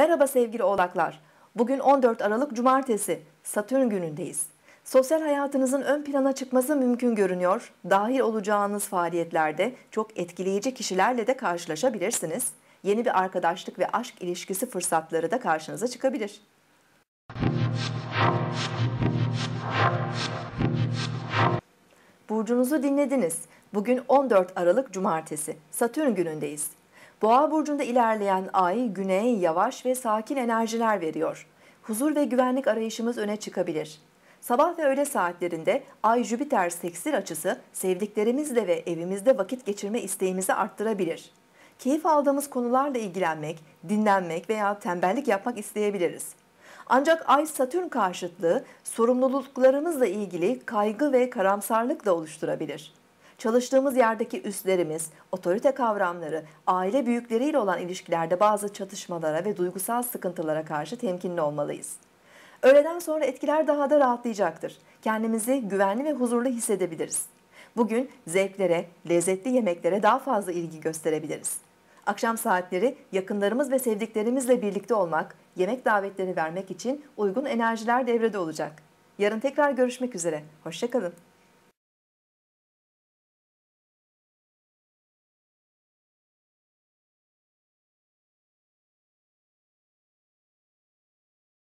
Merhaba sevgili oğlaklar. Bugün 14 Aralık Cumartesi, Satürn günündeyiz. Sosyal hayatınızın ön plana çıkması mümkün görünüyor. Dahil olacağınız faaliyetlerde çok etkileyici kişilerle de karşılaşabilirsiniz. Yeni bir arkadaşlık ve aşk ilişkisi fırsatları da karşınıza çıkabilir. Burcunuzu dinlediniz. Bugün 14 Aralık Cumartesi, Satürn günündeyiz. Boğa burcunda ilerleyen ay güney yavaş ve sakin enerjiler veriyor. Huzur ve güvenlik arayışımız öne çıkabilir. Sabah ve öğle saatlerinde Ay Jüpiter seksil açısı sevdiklerimizle ve evimizde vakit geçirme isteğimizi arttırabilir. Keyif aldığımız konularla ilgilenmek, dinlenmek veya tembellik yapmak isteyebiliriz. Ancak Ay Satürn karşıtlığı sorumluluklarımızla ilgili kaygı ve karamsarlık da oluşturabilir çalıştığımız yerdeki üstlerimiz, otorite kavramları, aile büyükleriyle olan ilişkilerde bazı çatışmalara ve duygusal sıkıntılara karşı temkinli olmalıyız. Öğleden sonra etkiler daha da rahatlayacaktır. Kendimizi güvenli ve huzurlu hissedebiliriz. Bugün zevklere, lezzetli yemeklere daha fazla ilgi gösterebiliriz. Akşam saatleri yakınlarımız ve sevdiklerimizle birlikte olmak, yemek davetleri vermek için uygun enerjiler devrede olacak. Yarın tekrar görüşmek üzere. Hoşçakalın.